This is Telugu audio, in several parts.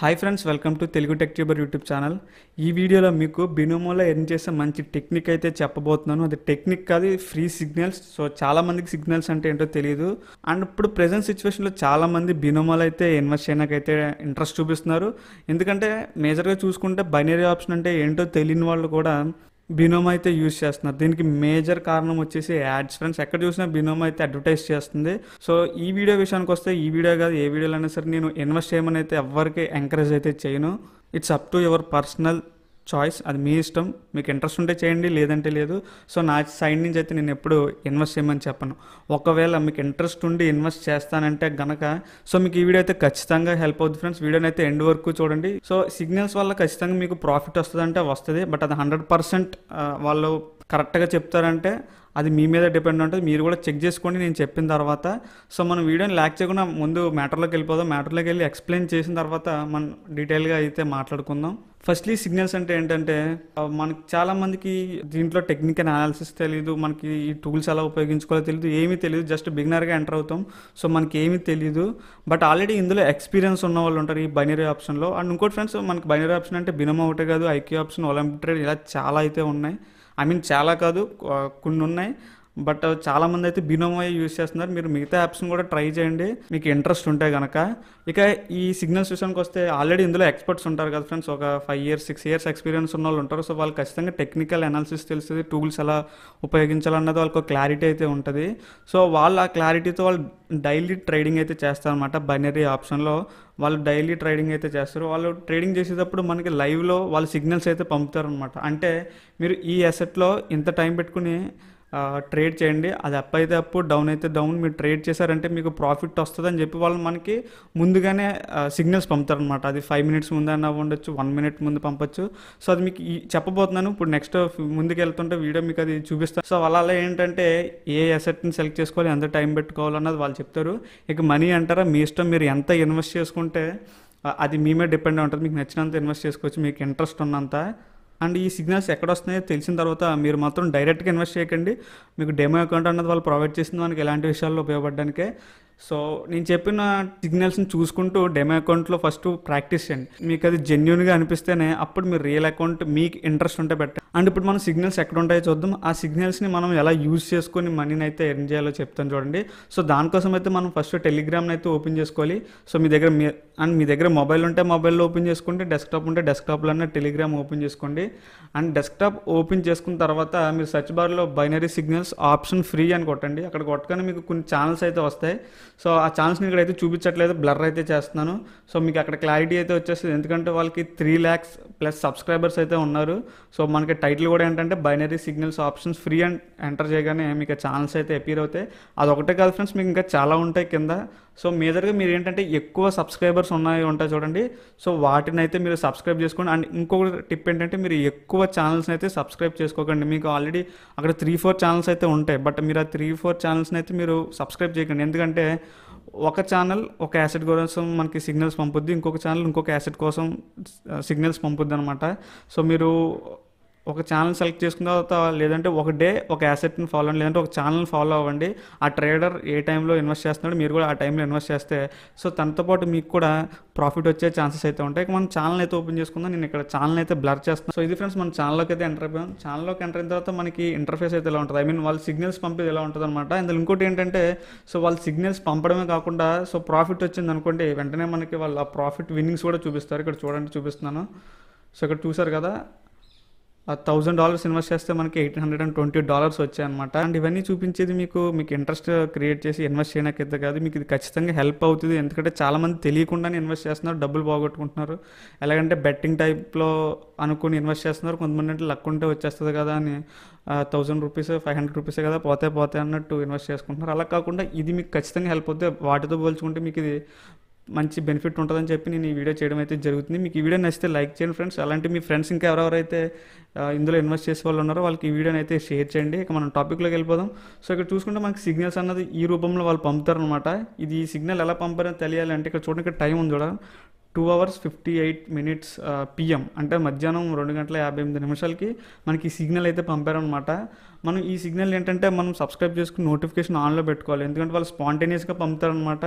hi friends welcome to Telugu Tech Tuber YouTube channel ఈ వీడియోలో మీకు బినోమోలో ఎర్న్ చేసే మంచి టెక్నిక్ అయితే చెప్పబోతున్నాను అది టెక్నిక్ కాదు ఫ్రీ సిగ్నల్స్ సో చాలామందికి సిగ్నల్స్ అంటే ఏంటో తెలియదు అండ్ ఇప్పుడు ప్రజెంట్ సిచ్యువేషన్లో చాలామంది బినోమోలో అయితే ఇన్వెస్ట్ చేయడానికైతే ఇంట్రెస్ట్ చూపిస్తున్నారు ఎందుకంటే మేజర్గా చూసుకుంటే బైనరీ ఆప్షన్ అంటే ఏంటో తెలియని వాళ్ళు కూడా బినోమ్ అయితే యూజ్ చేస్తున్నారు దీనికి మేజర్ కారణం వచ్చేసి యాడ్స్ ఫ్రెండ్స్ ఎక్కడ చూసినా బినోమ్ అయితే అడ్వర్టైజ్ చేస్తుంది సో ఈ వీడియో విషయానికి వస్తే ఈ వీడియో కాదు ఏ వీడియోలో అయినా సరే నేను ఇన్వెస్ట్ చేయమని అయితే ఎవరికి ఎంకరేజ్ అయితే చేయను it's up to your personal choice అది మీ ఇష్టం మీకు ఇంట్రెస్ట్ ఉంటే చేయండి లేదంటే లేదు సో నా సైడ్ నుంచి అయితే నేను ఎప్పుడు ఇన్వెస్ట్ చేయమని చెప్పను ఒకవేళ మీకు ఇంట్రెస్ట్ ఉండి ఇన్వెస్ట్ చేస్తానంటే గనక సో మీకు ఈ వీడియో అయితే ఖచ్చితంగా హెల్ప్ అవుతుంది ఫ్రెండ్స్ వీడియోని అయితే ఎండ్ వరకు చూడండి సో సిగ్నల్స్ వల్ల ఖచ్చితంగా మీకు ప్రాఫిట్ వస్తుందంటే వస్తుంది బట్ అది హండ్రెడ్ పర్సెంట్ వాళ్ళు కరెక్ట్గా చెప్తారంటే అది మీ మీద డిపెండ్ ఉంటుంది మీరు కూడా చెక్ చేసుకోండి నేను చెప్పిన తర్వాత సో మనం వీడియోని ల్యాక్ చేయకుండా ముందు మ్యాటర్లోకి వెళ్ళిపోదాం మ్యాటర్లోకి వెళ్ళి ఎక్స్ప్లెయిన్ చేసిన తర్వాత మనం డీటెయిల్గా అయితే మాట్లాడుకుందాం ఫస్ట్లీ సిగ్నల్స్ అంటే ఏంటంటే మనకి చాలామందికి దీంట్లో టెక్నికల్ అనాలిసిస్ తెలియదు మనకి ఈ టూల్స్ ఎలా ఉపయోగించుకోవాలో తెలియదు ఏమీ తెలియదు జస్ట్ బిగినర్గా ఎంటర్ అవుతాం సో మనకి ఏమీ తెలియదు బట్ ఆల్రెడీ ఇందులో ఎక్స్పీరియన్స్ ఉన్న వాళ్ళు ఉంటారు ఈ బైనరీ ఆప్షన్లో అండ్ ఇంకోటి ఫ్రెండ్స్ మనకి బైనరీ ఆప్షన్ అంటే బినమ్ ఒకటే కాదు ఐక్యూ ఆప్షన్ ఒలింపిక్ ట్రేడ్ ఇలా చాలా అయితే ఉన్నాయి ఐ మీన్ చాలా కాదు కొన్ని ఉన్నాయి బట్ చాలా మంది అయితే బినోమో యూస్ చేస్తున్నారు మీరు మిగతా యాప్స్ కూడా ట్రై చేయండి మీకు ఇంట్రెస్ట్ ఉంటే కనుక ఇక ఈ సిగ్నల్స్ విషయానికి వస్తే ఆల్రెడీ ఇందులో ఎక్స్పర్ట్స్ ఉంటారు కదా ఫ్రెండ్స్ ఒక five years six years experience ఉన్న వాళ్ళు ఉంటారు సో వాళ్ళు ఖచ్చితంగా టెక్నికల్ అనాలిసిస్ తెలుస్తుంది టూల్స్ ఎలా ఉపయోగించాలన్నది వాళ్ళకి క్లారిటీ అయితే ఉంటుంది సో వాళ్ళు ఆ క్లారిటీతో వాళ్ళు డైలీ ట్రేడింగ్ అయితే చేస్తారనమాట బైనరీ ఆప్షన్లో వాళ్ళు డైలీ ట్రేడింగ్ అయితే చేస్తారు వాళ్ళు ట్రేడింగ్ చేసేటప్పుడు మనకి లైవ్లో వాళ్ళు సిగ్నల్స్ అయితే పంపుతారు అనమాట అంటే మీరు ఈ అసెట్లో ఇంత టైం పెట్టుకుని ట్రేడ్ చేయండి అది అప్ అయితే అప్పు డౌన్ అయితే డౌన్ మీరు ట్రేడ్ చేశారంటే మీకు ప్రాఫిట్ వస్తుంది అని చెప్పి వాళ్ళు మనకి ముందుగానే సిగ్నల్స్ పంపుతారనమాట అది ఫైవ్ మినిట్స్ ముందన్నా ఉండొచ్చు వన్ మినిట్ ముందు పంపొచ్చు సో అది మీకు చెప్పబోతున్నాను ఇప్పుడు నెక్స్ట్ ముందుకు వెళ్తుంటే వీడియో మీకు అది చూపిస్తాను సో వాళ్ళ అలా ఏంటంటే ఏ అసెట్ని సెలెక్ట్ చేసుకోవాలి ఎంత టైం పెట్టుకోవాలన్నది వాళ్ళు చెప్తారు ఇక మనీ అంటారా మీ ఇష్టం మీరు ఎంత ఇన్వెస్ట్ చేసుకుంటే అది మీ మీద డిపెండ్ ఉంటుంది మీకు నచ్చినంత ఇన్వెస్ట్ చేసుకోవచ్చు మీకు ఇంట్రెస్ట్ ఉన్నంత అండ్ ఈ సిగ్నల్స్ ఎక్కడ వస్తున్నాయో తెలిసిన తర్వాత మీరు మాత్రం డైరెక్ట్గా ఇన్వెస్ట్ చేయకండి మీకు డెమో అకౌంట్ అన్నది వాళ్ళు ప్రొవైడ్ చేసింది మనకి ఎలాంటి విషయాల్లో ఉపయోగపడడానికే సో నేను చెప్పిన సిగ్నల్స్ని చూసుకుంటూ డెమో అకౌంట్లో ఫస్ట్ ప్రాక్టీస్ చేయండి మీకు అది జెన్యున్గా అనిపిస్తేనే అప్పుడు మీరు రియల్ అకౌంట్ మీకు ఇంట్రెస్ట్ ఉంటే పెట్టండి అండ్ ఇప్పుడు మనం సిగ్నల్స్ ఎక్కడ ఉంటాయో చూద్దాం ఆ సిగ్నల్స్ని మనం ఎలా యూజ్ చేసుకొని మనీని అయితే ఎర్న్ చేయాలో చెప్తాను చూడండి సో దానికోసం అయితే మనం ఫస్ట్ టెలిగ్రామ్ని అయితే ఓపెన్ చేసుకోవాలి సో మీ దగ్గర మీ అండ్ మీ దగ్గర మొబైల్ ఉంటే మొబైల్లో ఓపెన్ చేసుకోండి డెస్క్టాప్ ఉంటే అన్న టెలిగ్రామ్ ఓపెన్ చేసుకోండి అండ్ డెస్క్టాప్ ఓపెన్ చేసుకున్న తర్వాత మీరు సర్చ్ బార్లో బైనరీ సిగ్నల్స్ ఆప్షన్ ఫ్రీ అని కొట్టండి అక్కడ కొట్టగానే మీకు కొన్ని ఛానల్స్ అయితే వస్తాయి సో ఆ ఛానల్స్ని ఇక్కడైతే చూపించట్లేదు బ్లర్ అయితే చేస్తున్నాను సో మీకు అక్కడ క్లారిటీ అయితే వచ్చేస్తుంది ఎందుకంటే వాళ్ళకి త్రీ ల్యాక్స్ ప్లస్ సబ్స్క్రైబర్స్ అయితే ఉన్నారు సో మనకి టైటిల్ కూడా ఏంటంటే binary signals options free and enter చేయగానే మీకు ఛానల్స్ అయితే అపీర్ అవుతాయి అదొకటే కాదు ఫ్రెండ్స్ మీకు ఇంకా చాలా ఉంటాయి కింద సో మేజర్గా మీరు ఏంటంటే ఎక్కువ సబ్స్క్రైబర్స్ ఉన్నాయి ఉంటాయి చూడండి సో వాటిని అయితే మీరు సబ్స్క్రైబ్ చేసుకోండి అండ్ ఇంకొక టిప్ ఏంటంటే మీరు ఎక్కువ ఛానల్స్ని అయితే సబ్స్క్రైబ్ చేసుకోకండి మీకు ఆల్రెడీ అక్కడ త్రీ ఫోర్ ఛానల్స్ అయితే ఉంటాయి బట్ మీరు ఆ త్రీ ఫోర్ ఛానల్స్ని అయితే మీరు సబ్స్క్రైబ్ చేయకండి ఎందుకంటే ఒక ఛానల్ ఒక యాసెట్ కోసం మనకి సిగ్నల్స్ పంపుద్ది ఇంకొక ఛానల్ ఇంకొక యాసెట్ కోసం సిగ్నల్స్ uh, పంపుద్ది అనమాట సో మీరు ఒక ఛానల్ సెలెక్ట్ చేసుకున్న తర్వాత లేదంటే ఒక డే ఒక యాసెట్ని ఫాలో అవ్వండి లేదంటే ఒక ఛానల్ ఫాలో అవ్వండి ఆ ట్రేడర్ ఏ టైంలో ఇన్వెస్ట్ చేస్తున్నాడు మీరు కూడా ఆ టైంలో ఇన్వెస్ట్ చేస్తే సో తనతో పాటు మీకు కూడా ప్రాఫిట్ వచ్చే ఛాన్సెస్ అయితే ఉంటాయి మనం ఛానల్ అయితే ఓపెన్ చేసుకుందాం నేను ఇక్కడ ఛానల్ అయితే బ్లర్ చేస్తాను సో ఇది ఫ్రెండ్స్ మన ఛానల్లోకి అయితే ఎంటర్ అయిపోయాం ఛానల్లోకి ఎంటర్ అయిన తర్వాత మనకి ఇంటర్ఫేస్ అయితే ఎలా ఉంటుంది ఐ మీన్ వాళ్ళు సిగ్నల్స్ పంపేది ఎలా ఉంటుంది అనమాట అందులో ఇంకోటి ఏంటంటే సో వాళ్ళు సిగ్నల్స్ పంపడమే కాకుండా సో ప్రాఫిట్ వచ్చింది అనుకోండి వెంటనే మనకి వాళ్ళ ప్రాఫిట్ విన్నింగ్స్ కూడా చూపిస్తారు ఇక్కడ చూడండి చూపిస్తున్నాను సో ఇక్కడ చూసారు కదా థౌజండ్ డాలర్స్ ఇన్వెస్ట్ చేస్తే మనకి eighteen hundred and twenty dollars వచ్చాయన్నమాట అండ్ ఇవన్నీ చూపించేది మీకు మీకు ఇంట్రెస్ట్ క్రియేట్ చేసి ఇన్వెస్ట్ చేయడానికి కాదు మీకు ఇది ఖచ్చితంగా హెల్ప్ అవుతుంది ఎందుకంటే చాలామంది తెలియకుండానే ఇన్వెస్ట్ చేస్తున్నారు డబ్బులు పోగొట్టుకుంటున్నారు ఎలాగంటే బెట్టింగ్ టైప్లో అనుకుని ఇన్వెస్ట్ చేస్తున్నారు కొంతమంది అంటే లక్ ఉంటే వచ్చేస్తుంది కదా అని థౌజండ్ రూపీస్ ఫైవ్ హండ్రెడ్ రూపీసే కదా పోతే పోతే అన్నట్టు ఇన్వెస్ట్ చేసుకుంటున్నారు అలా కాకుండా ఇది మీకు ఖచ్చితంగా హెల్ప్ అవుతుంది వాటితో పోల్చుకుంటే మీకు ఇది మంచి బెనిఫిట్ ఉంటుందని చెప్పి నేను ఈ వీడియో చేయడం అయితే జరుగుతుంది మీకు ఈ వీడియో నచ్చితే లైక్ చేయండి ఫ్రెండ్స్ అలాంటి మీ ఫ్రెండ్స్ ఇంకా ఎవరెవరైతే ఇందులో ఇన్వెస్ట్ చేసే వాళ్ళు ఉన్నారో వాళ్ళకి ఈ వీడియోని అయితే షేర్ చేయండి ఇక మనం టాపిక్లోకి వెళ్ళిపోదాం సో ఇక్కడ చూసుకుంటే మనకి సిగ్నల్స్ అన్నది ఈ రూపంలో వాళ్ళు పంపుతారనమాట ఇది సిగ్నల్ ఎలా పంపారో తెలియాలి అంటే ఇక్కడ చూడండి ఇక్కడ టైం ఉంది చూడ two hours fifty eight minutes PM అంటే మధ్యాహ్నం రెండు గంటల యాభై ఎనిమిది నిమిషాలకి మనకి సిగ్నల్ అయితే పంపారనమాట మనం ఈ సిగ్నల్ ఏంటంటే మనం సబ్స్క్రైబ్ చేసుకుని నోటిఫికేషన్ ఆన్లో పెట్టుకోవాలి ఎందుకంటే వాళ్ళు స్పాంటేనియస్గా పంపుతారనమాట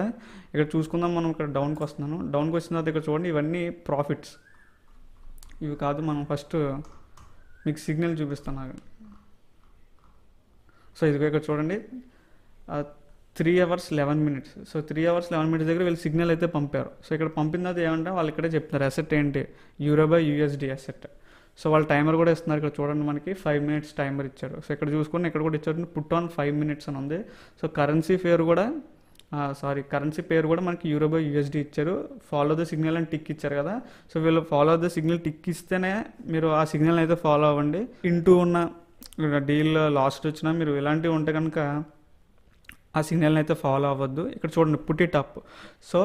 ఇక్కడ చూసుకుందాం మనం ఇక్కడ డౌన్కి వస్తున్నాను డౌన్కి వచ్చిన తర్వాత ఇక్కడ చూడండి ఇవన్నీ ప్రాఫిట్స్ ఇవి కాదు మనం ఫస్ట్ మీకు సిగ్నల్ చూపిస్తాను సో ఇదిగో ఇక్కడ చూడండి three hours eleven minutes so three hours eleven minutes దగ్గర వీళ్ళు సిగ్నల్ అయితే పంపారు సో ఇక్కడ పంపిన తర్వాత ఏమంటే వాళ్ళు ఇక్కడే చెప్తున్నారు అసెట్ ఏంటి euro by USD asset so వాళ్ళు టైమర్ కూడా ఇస్తున్నారు ఇక్కడ చూడండి మనకి ఫైవ్ మినిట్స్ టైమర్ ఇచ్చారు సో ఇక్కడ చూసుకుని ఇక్కడ కూడా ఇచ్చారు పుట్ ఆన్ ఫైవ్ మినిట్స్ అని ఉంది సో కరెన్సీ పేరు కూడా సారీ కరెన్సీ పేరు కూడా మనకి యూరో బై యూఎస్డి ఇచ్చారు ఫాలో ద సిగ్నల్ అని టిక్ ఇచ్చారు కదా సో వీళ్ళు ఫాలో ద సిగ్నల్ టిక్ ఇస్తేనే మీరు ఆ సిగ్నల్ అయితే ఫాలో అవ్వండి ఇంటూ ఉన్న డీల్ లాస్ట్ వచ్చినా మీరు ఇలాంటివి ఉంటే కనుక ఆ సిగ్నల్ని అయితే ఫాలో అవ్వద్దు ఇక్కడ చూడండి పుట్టి టప్ సో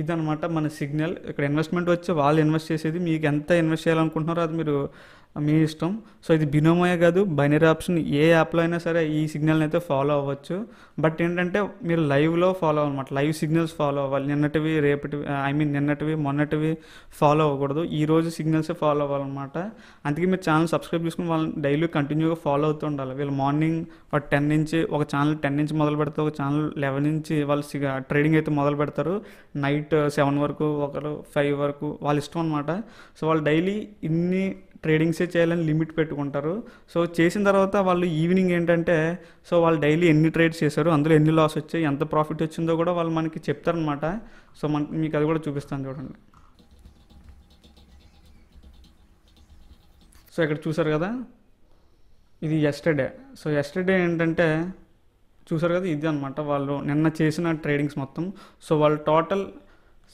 ఇదనమాట మన సిగ్నల్ ఇక్కడ ఇన్వెస్ట్మెంట్ వచ్చి వాళ్ళు ఇన్వెస్ట్ చేసేది మీకు ఎంత ఇన్వెస్ట్ చేయాలనుకుంటున్నారో అది మీరు మీ ఇష్టం సో ఇది బినోమోయే కాదు బైనరీ ఆప్షన్ ఏ యాప్లో అయినా సరే ఈ సిగ్నల్ని అయితే ఫాలో అవ్వచ్చు బట్ ఏంటంటే మీరు లైవ్లో ఫాలో అవ్వమాట లైవ్ సిగ్నల్స్ ఫాలో అవ్వాలి నిన్నటివి రేపటివి ఐ మీన్ నిన్నటివి మొన్నటివి ఫాలో అవ్వకూడదు ఈ రోజు సిగ్నల్సే ఫాలో అవ్వాలన్నమాట అందుకే మీరు ఛానల్ సబ్స్క్రైబ్ చేసుకుని వాళ్ళని డైలీ కంటిన్యూగా ఫాలో అవుతూ ఉండాలి వీళ్ళు మార్నింగ్ ఒక టెన్ నుంచి ఒక ఛానల్ టెన్ నుంచి మొదలు పెడతారు ఒక ఛానల్ లెవెన్ నుంచి వాళ్ళు ట్రేడింగ్ అయితే మొదలు పెడతారు నైట్ నైట్ uh, సెవెన్ వరకు ఒకరు ఫైవ్ వరకు వాళ్ళ ఇష్టం అనమాట సో వాళ్ళు డైలీ ఇన్ని ట్రేడింగ్సే చేయాలని లిమిట్ పెట్టుకుంటారు సో చేసిన తర్వాత వాళ్ళు ఈవినింగ్ ఏంటంటే సో వాళ్ళు డైలీ ఎన్ని ట్రేడ్స్ చేశారు అందులో ఎన్ని లాస్ వచ్చాయి ఎంత ప్రాఫిట్ వచ్చిందో కూడా వాళ్ళు మనకి చెప్తారనమాట సో మన మీకు అది కూడా చూపిస్తాను చూడండి సో ఇక్కడ చూసారు కదా ఇది ఎస్టర్డే సో ఎస్టర్డే ఏంటంటే చూసారు కదా ఇది అనమాట వాళ్ళు నిన్న చేసిన ట్రేడింగ్స్ మొత్తం సో వాళ్ళు total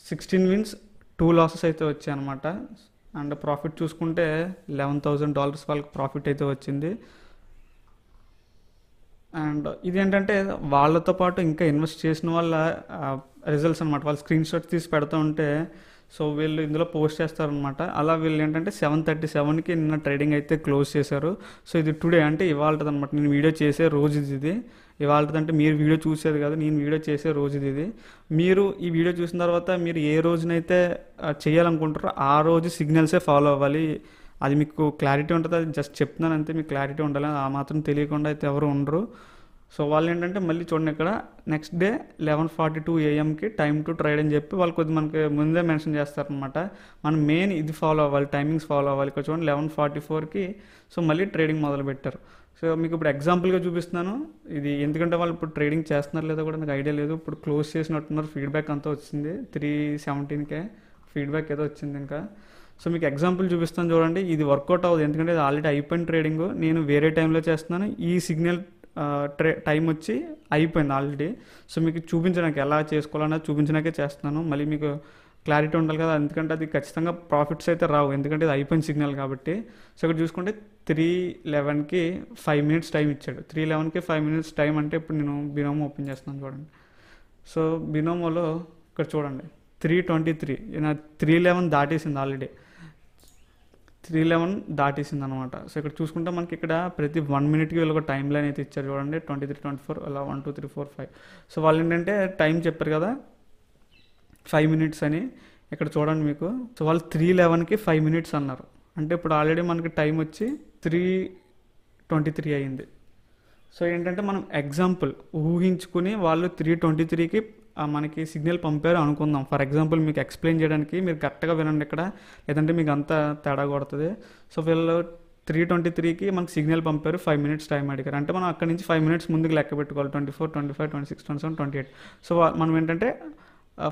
sixteen wins two losses అయితే వచ్చాయి అనమాట అండ్ ప్రాఫిట్ చూసుకుంటే లెవెన్ థౌజండ్ డాలర్స్ వాళ్ళకి ప్రాఫిట్ అయితే వచ్చింది అండ్ ఇది ఏంటంటే వాళ్ళతో పాటు ఇంకా ఇన్వెస్ట్ చేసిన వాళ్ళ రిజల్ట్స్ అనమాట వాళ్ళు స్క్రీన్ షాట్ తీసి పెడుతూ ఉంటే సో వీళ్ళు ఇందులో పోస్ట్ చేస్తారనమాట అలా వీళ్ళు ఏంటంటే సెవెన్ థర్టీ సెవెన్కి నిన్న ట్రేడింగ్ అయితే క్లోజ్ చేశారు సో ఇది టుడే అంటే ఇవాళదనమాట నేను వీడియో చేసే రోజు ఇది ఇవాళదంటే మీరు వీడియో చూసేది కాదు నేను వీడియో చేసే రోజు ఇది మీరు ఈ వీడియో చూసిన తర్వాత మీరు ఏ రోజునైతే చేయాలనుకుంటారో ఆ రోజు సిగ్నల్సే ఫాలో అవ్వాలి అది మీకు క్లారిటీ ఉంటుంది అది జస్ట్ చెప్తున్నాను అంతే మీకు క్లారిటీ ఉండాలి ఆ మాత్రం తెలియకుండా అయితే ఎవరు ఉండరు సో వాళ్ళు ఏంటంటే మళ్ళీ చూడండి ఇక్కడ next day eleven forty two ఏఎంకి టైం టు ట్రైడ్ అని చెప్పి వాళ్ళు కొద్ది మనకి ముందే మెన్షన్ చేస్తారనమాట మనం మెయిన్ ఇది ఫాలో అవ్వాలి టైమింగ్స్ ఫాలో అవ్వాలి ఇక్కడ చూడండి లెవెన్ ఫార్టీ ఫోర్కి సో మళ్ళీ ట్రేడింగ్ మొదలుపెట్టారు సో మీకు ఇప్పుడు ఎగ్జాంపుల్గా చూపిస్తున్నాను ఇది ఎందుకంటే వాళ్ళు ఇప్పుడు ట్రేడింగ్ చేస్తున్నారు లేదో కూడా నాకు ఐడియా లేదు ఇప్పుడు క్లోజ్ చేసినట్టున్నారు ఫీడ్బ్యాక్ అంతా వచ్చింది త్రీ సెవెంటీన్కే ఫీడ్బ్యాక్ ఏదో వచ్చింది ఇంకా సో మీకు ఎగ్జాంపుల్ చూపిస్తాను చూడండి ఇది వర్కౌట్ అవ్వదు ఎందుకంటే ఇది ఆల్రెడీ అయిపోయిన ట్రేడింగ్ నేను వేరే టైంలో చేస్తున్నాను ఈ సిగ్నల్ ట్రే టైం వచ్చి అయిపోయింది ఆల్రెడీ సో మీకు చూపించడానికి ఎలా చేసుకోవాలన్నా చూపించడానికే చేస్తున్నాను మళ్ళీ మీకు క్లారిటీ ఉండాలి కదా ఎందుకంటే అది ఖచ్చితంగా ప్రాఫిట్స్ అయితే రావు ఎందుకంటే ఇది అయిపోయిన సిగ్నల్ కాబట్టి సో ఇక్కడ చూసుకుంటే త్రీ లెవెన్కి ఫైవ్ మినిట్స్ టైం ఇచ్చాడు త్రీ లెవెన్కి ఫైవ్ మినిట్స్ టైం అంటే ఇప్పుడు నేను బినోమో ఓపెన్ చేస్తున్నాను చూడండి సో బినోమోలో ఇక్కడ చూడండి త్రీ ట్వంటీ త్రీ నా త్రీ లెవెన్ దాటేసింది ఆల్రెడీ త్రీ లెవెన్ దాటేసింది అనమాట సో ఇక్కడ చూసుకుంటే మనకి ఇక్కడ ప్రతి వన్ మినిట్కి వీళ్ళు ఒక టైం లైన్ అయితే ఇచ్చారు చూడండి ట్వంటీ త్రీ ట్వంటీ ఫోర్ అలా one two three four five so వాళ్ళు ఏంటంటే టైం చెప్పారు కదా ఫైవ్ మినిట్స్ అని ఇక్కడ చూడండి మీకు సో వాళ్ళు త్రీ లెవెన్కి ఫైవ్ మినిట్స్ అన్నారు అంటే ఇప్పుడు ఆల్రెడీ మనకి టైం వచ్చి త్రీ ట్వంటీ త్రీ అయింది సో ఏంటంటే మనం ఎగ్జాంపుల్ ఊహించుకుని వాళ్ళు త్రీ ట్వంటీ త్రీకి మనకి సిగ్నల్ పంపారు అనుకుందాం ఫర్ ఎగ్జాంపుల్ మీకు ఎక్స్ప్లెయిన్ చేయడానికి మీరు కరెక్ట్గా వినండి ఇక్కడ లేదంటే మీకు అంతా తేడా కొడుతుంది సో వీళ్ళు త్రీ ట్వంటీ త్రీకి మనకి సిగ్నల్ పంపారు ఫైవ్ మినిట్స్ టైం అడిగారు అంటే మనం అక్కడి నుంచి ఫైవ్ మినిట్స్ ముందుకు లెక్క పెట్టుకోవాలి twenty four twenty five twenty six twenty seven twenty eight so మనం ఏంటంటే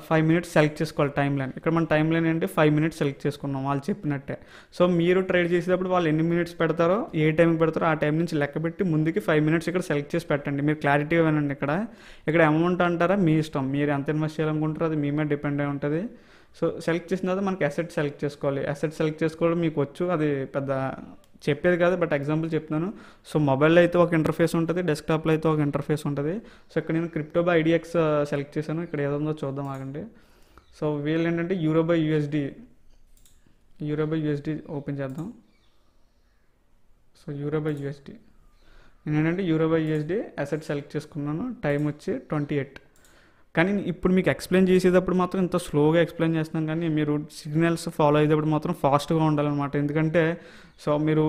ఫైవ్ మినిట్స్ సెలెక్ట్ చేసుకోవాలి టైం లైన్ ఇక్కడ మన టైం లైన్ ఏంటి ఫైవ్ మినిట్స్ సెలెక్ట్ చేసుకున్నాం వాళ్ళు చెప్పినట్టే సో మీరు ట్రేడ్ చేసేటప్పుడు వాళ్ళు ఎన్ని మినిట్స్ పెడతారో ఏ టైంకి పెడతారో ఆ టైం నుంచి లెక్క పెట్టి ముందుకి ఫైవ్ మినిట్స్ ఇక్కడ సెలెక్ట్ చేసి పెట్టండి మీరు క్లారిటీ ఇవ్వనండి ఇక్కడ ఇక్కడ అమౌంట్ అంటారా మీ ఇష్టం మీరు ఎంత ఇన్వెస్ట్ చేయాలనుకుంటారో అది మీ మీద డిపెండ్ అయి ఉంటుంది సో సెలెక్ట్ చేసిన తర్వాత మనకి అసెట్ సెలెక్ట్ చేసుకోవాలి అసెట్ సెలెక్ట్ చేసుకోవడం మీకు వచ్చు అది పెద్ద చెప్పేది కాదు బట్ ఎగ్జాంపుల్ చెప్తున్నాను సో మొబైల్లో అయితే ఒక ఇంటర్ఫేస్ ఉంటుంది డెస్క్టాప్లో అయితే ఒక ఇంటర్ఫేస్ ఉంటుంది సో ఇక్కడ నేను క్రిప్టో బై ఐడిఎక్స్ సెలెక్ట్ చేశాను ఇక్కడ ఏదో చూద్దాం ఆగండి సో వీళ్ళు ఏంటంటే euro by USD euro by USD open చేద్దాం సో యూరో బై యూఎస్డి నేను ఏంటంటే euro by USD asset select చేసుకున్నాను టైం వచ్చి ట్వంటీ ఎయిట్ కానీ ఇప్పుడు మీకు ఎక్స్ప్లెయిన్ చేసేటప్పుడు మాత్రం ఇంత స్లోగా ఎక్స్ప్లెయిన్ చేస్తున్నాం కానీ మీరు సిగ్నల్స్ ఫాలో అయ్యేటప్పుడు మాత్రం ఫాస్ట్గా ఉండాలన్నమాట ఎందుకంటే సో మీరు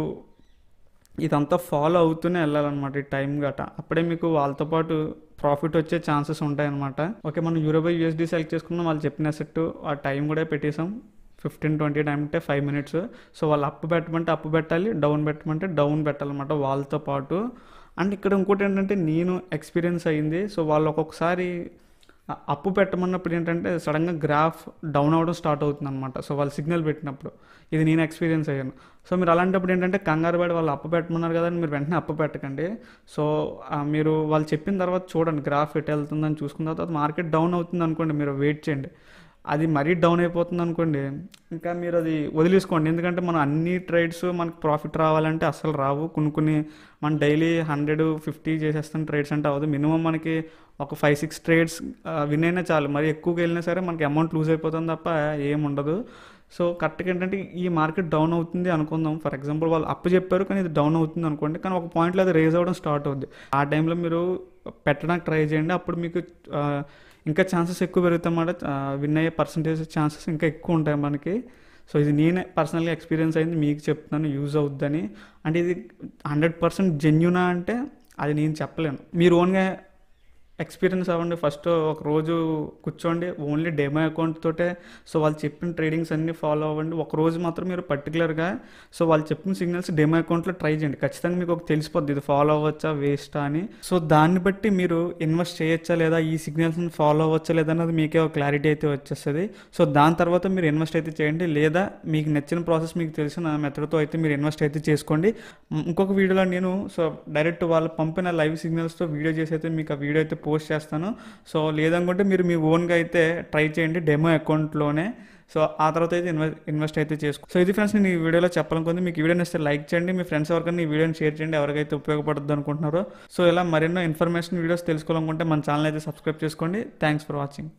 ఇదంతా ఫాలో అవుతూనే వెళ్ళాలన్నమాట ఈ టైం గట అప్పుడే మీకు వాళ్ళతో పాటు ప్రాఫిట్ వచ్చే ఛాన్సెస్ ఉంటాయన్నమాట ఓకే మనం యూరోపై యూఎస్డి సెలెక్ట్ చేసుకున్నాం వాళ్ళు చెప్పిన సెట్టు ఆ టైం కూడా పెట్టేసాం ఫిఫ్టీన్ ట్వంటీ టైం అంటే ఫైవ్ మినిట్స్ సో వాళ్ళు అప్ పెట్టమంటే అప్ పెట్టాలి డౌన్ పెట్టమంటే డౌన్ పెట్టాలన్నమాట వాళ్ళతో పాటు అండ్ ఇక్కడ ఇంకోటి ఏంటంటే నేను ఎక్స్పీరియన్స్ అయింది సో వాళ్ళు ఒక్కొక్కసారి అప్పు పెట్టమన్నప్పుడు ఏంటంటే సడన్గా గ్రాఫ్ డౌన్ అవడం స్టార్ట్ అవుతుంది అనమాట సో వాళ్ళు సిగ్నల్ పెట్టినప్పుడు ఇది నేను ఎక్స్పీరియన్స్ అయ్యాను సో మీరు అలాంటప్పుడు ఏంటంటే కంగారు పడి వాళ్ళు అప్పు పెట్టమన్నారు కదా మీరు వెంటనే అప్పు పెట్టకండి సో మీరు వాళ్ళు చెప్పిన తర్వాత చూడండి గ్రాఫ్ ఎటు వెళ్తుందని చూసుకున్న తర్వాత మార్కెట్ డౌన్ అవుతుంది అనుకోండి మీరు వెయిట్ చేయండి అది మరీ డౌన్ అయిపోతుంది అనుకోండి ఇంకా మీరు అది వదిలేసుకోండి ఎందుకంటే మనం అన్ని ట్రేడ్స్ మనకు ప్రాఫిట్ రావాలంటే అసలు రావు కొన్ని కొన్ని మనం డైలీ హండ్రెడ్ ఫిఫ్టీ చేసేస్తున్న ట్రేడ్స్ అంటే అవ్వదు మినిమం మనకి ఒక ఫైవ్ సిక్స్ ట్రేడ్స్ విన్ అయినా చాలు మరి ఎక్కువగా వెళ్ళినా సరే మనకి అమౌంట్ లూజ్ అయిపోతుంది తప్ప ఏం ఉండదు సో కరెక్ట్గా ఏంటంటే ఈ మార్కెట్ డౌన్ అవుతుంది అనుకుందాం ఫర్ ఎగ్జాంపుల్ వాళ్ళు అప్పు చెప్పారు కానీ ఇది డౌన్ అవుతుంది అనుకోండి కానీ ఒక పాయింట్లో అది రేజ్ అవ్వడం స్టార్ట్ అవుద్ది ఆ టైంలో మీరు పెట్టడానికి ట్రై చేయండి అప్పుడు మీకు ఇంకా ఛాన్సెస్ ఎక్కువ పెరుగుతామాట విన్ అయ్యే పర్సంటేజ్ ఛాన్సెస్ ఇంకా ఎక్కువ ఉంటాయి మనకి సో ఇది నేనే పర్సనల్గా ఎక్స్పీరియన్స్ అయింది మీకు చెప్తున్నాను యూజ్ అవుద్దని అంటే ఇది హండ్రెడ్ పర్సెంట్ జెన్యునా అంటే అది నేను చెప్పలేను మీరు ఓన్గా ఎక్స్పీరియన్స్ అవ్వండి ఫస్ట్ ఒక రోజు కూర్చోండి ఓన్లీ డెమో అకౌంట్ తోటే సో వాళ్ళు చెప్పిన ట్రేడింగ్స్ అన్నీ ఫాలో అవ్వండి ఒక రోజు మాత్రం మీరు పర్టికులర్గా సో వాళ్ళు చెప్పిన సిగ్నల్స్ డెమో అకౌంట్లో ట్రై చేయండి ఖచ్చితంగా మీకు ఒక తెలిసిపోద్ది ఇది ఫాలో అవ్వచ్చా వేస్టా అని సో దాన్ని బట్టి మీరు ఇన్వెస్ట్ చేయొచ్చా లేదా ఈ సిగ్నల్స్ని ఫాలో అవ్వచ్చా లేదా అన్నది మీకే ఒక క్లారిటీ అయితే వచ్చేస్తుంది సో దాని తర్వాత మీరు ఇన్వెస్ట్ అయితే చేయండి లేదా మీకు నచ్చిన ప్రాసెస్ మీకు తెలిసిన మెథడ్తో అయితే మీరు ఇన్వెస్ట్ అయితే చేసుకోండి ఇంకొక వీడియోలో నేను సో డైరెక్ట్ వాళ్ళు పంపిన లైవ్ సిగ్నల్స్తో వీడియో చేసి అయితే మీకు ఆ వీడియో అయితే పోస్ట్ చేస్తాను సో లేదనుకుంటే మీరు మీ ఓన్గా అయితే ట్రై చేయండి డెమో అకౌంట్లోనే సో ఆ తర్వాత అయితే ఇన్వెస్ట్ అయితే చేసుకో సో ఇది ఫ్రెండ్స్ నేను ఈ వీడియోలో చెప్పాలనుకుంది మీకు వీడియో నేస్తే లైక్ చేయండి మీ ఫ్రెండ్స్ ఎవరికైనా ఈ వీడియోని షేర్ చేయండి ఎవరికైతే ఉపయోగపడుతుంది అనుకుంటున్నారో సో ఇలా మరెన్నో ఇన్ఫర్మేషన్ వీడియోస్ తెలుసుకోవాలనుకుంటే మన ఛానల్ అయితే సబ్స్క్రైబ్ చేసుకోండి థ్యాంక్స్ ఫర్ వాచింగ్